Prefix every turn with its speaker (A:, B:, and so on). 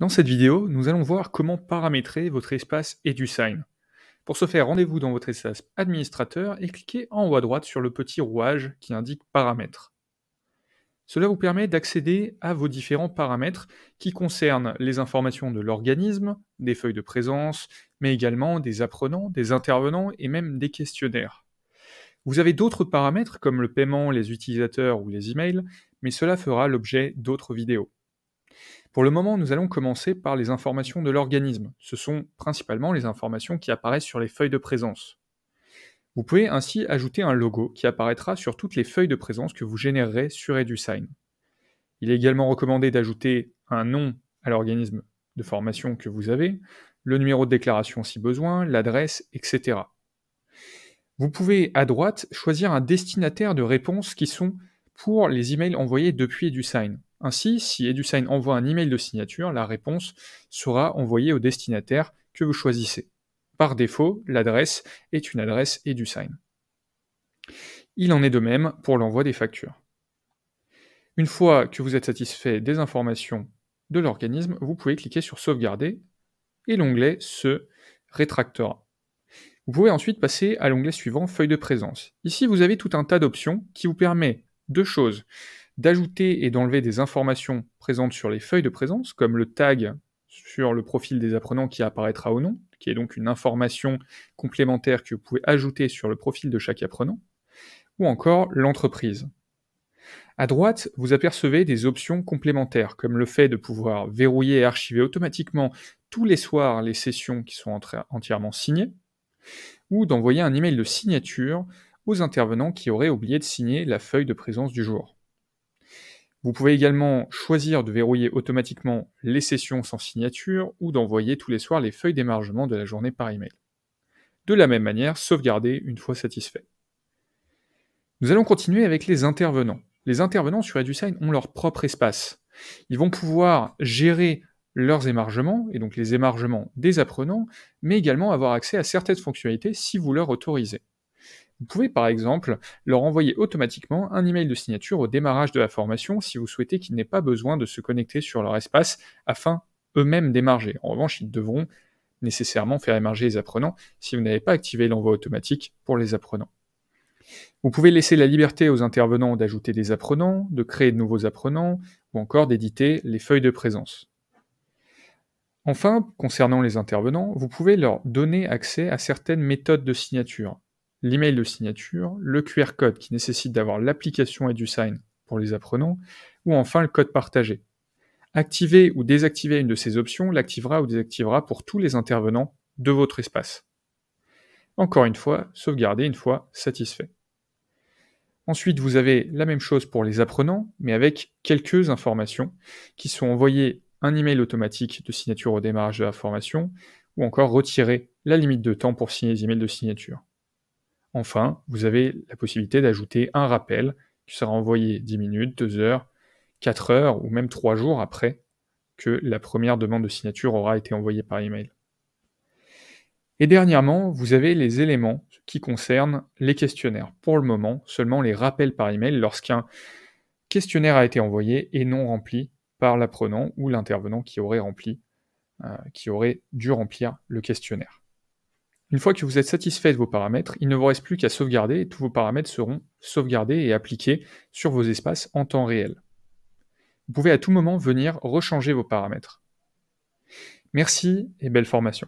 A: Dans cette vidéo, nous allons voir comment paramétrer votre espace EduSign. Pour ce faire, rendez-vous dans votre espace administrateur et cliquez en haut à droite sur le petit rouage qui indique paramètres. Cela vous permet d'accéder à vos différents paramètres qui concernent les informations de l'organisme, des feuilles de présence, mais également des apprenants, des intervenants et même des questionnaires. Vous avez d'autres paramètres comme le paiement, les utilisateurs ou les emails, mais cela fera l'objet d'autres vidéos. Pour le moment, nous allons commencer par les informations de l'organisme. Ce sont principalement les informations qui apparaissent sur les feuilles de présence. Vous pouvez ainsi ajouter un logo qui apparaîtra sur toutes les feuilles de présence que vous générerez sur EduSign. Il est également recommandé d'ajouter un nom à l'organisme de formation que vous avez, le numéro de déclaration si besoin, l'adresse, etc. Vous pouvez à droite choisir un destinataire de réponses qui sont pour les emails envoyés depuis EduSign. Ainsi, si EduSign envoie un email de signature, la réponse sera envoyée au destinataire que vous choisissez. Par défaut, l'adresse est une adresse EduSign. Il en est de même pour l'envoi des factures. Une fois que vous êtes satisfait des informations de l'organisme, vous pouvez cliquer sur Sauvegarder et l'onglet se rétractera. Vous pouvez ensuite passer à l'onglet suivant Feuille de présence. Ici, vous avez tout un tas d'options qui vous permet deux choses d'ajouter et d'enlever des informations présentes sur les feuilles de présence, comme le tag sur le profil des apprenants qui apparaîtra au nom, qui est donc une information complémentaire que vous pouvez ajouter sur le profil de chaque apprenant, ou encore l'entreprise. À droite, vous apercevez des options complémentaires, comme le fait de pouvoir verrouiller et archiver automatiquement tous les soirs les sessions qui sont entièrement signées, ou d'envoyer un email de signature aux intervenants qui auraient oublié de signer la feuille de présence du jour. Vous pouvez également choisir de verrouiller automatiquement les sessions sans signature ou d'envoyer tous les soirs les feuilles d'émargement de la journée par email. De la même manière, sauvegarder une fois satisfait. Nous allons continuer avec les intervenants. Les intervenants sur EduSign ont leur propre espace. Ils vont pouvoir gérer leurs émargements, et donc les émargements des apprenants, mais également avoir accès à certaines fonctionnalités si vous leur autorisez. Vous pouvez par exemple leur envoyer automatiquement un email de signature au démarrage de la formation si vous souhaitez qu'ils n'aient pas besoin de se connecter sur leur espace afin eux-mêmes d'émarger. En revanche, ils devront nécessairement faire émerger les apprenants si vous n'avez pas activé l'envoi automatique pour les apprenants. Vous pouvez laisser la liberté aux intervenants d'ajouter des apprenants, de créer de nouveaux apprenants ou encore d'éditer les feuilles de présence. Enfin, concernant les intervenants, vous pouvez leur donner accès à certaines méthodes de signature l'email de signature, le QR code qui nécessite d'avoir l'application et du sign pour les apprenants, ou enfin le code partagé. Activer ou désactiver une de ces options l'activera ou désactivera pour tous les intervenants de votre espace. Encore une fois, sauvegarder une fois satisfait. Ensuite, vous avez la même chose pour les apprenants, mais avec quelques informations qui sont envoyées un email automatique de signature au démarrage de la formation, ou encore retirer la limite de temps pour signer les emails de signature. Enfin, vous avez la possibilité d'ajouter un rappel qui sera envoyé 10 minutes, 2 heures, 4 heures ou même 3 jours après que la première demande de signature aura été envoyée par email. Et dernièrement, vous avez les éléments qui concernent les questionnaires. Pour le moment, seulement les rappels par email lorsqu'un questionnaire a été envoyé et non rempli par l'apprenant ou l'intervenant qui aurait rempli, euh, qui aurait dû remplir le questionnaire. Une fois que vous êtes satisfait de vos paramètres, il ne vous reste plus qu'à sauvegarder et tous vos paramètres seront sauvegardés et appliqués sur vos espaces en temps réel. Vous pouvez à tout moment venir rechanger vos paramètres. Merci et belle formation.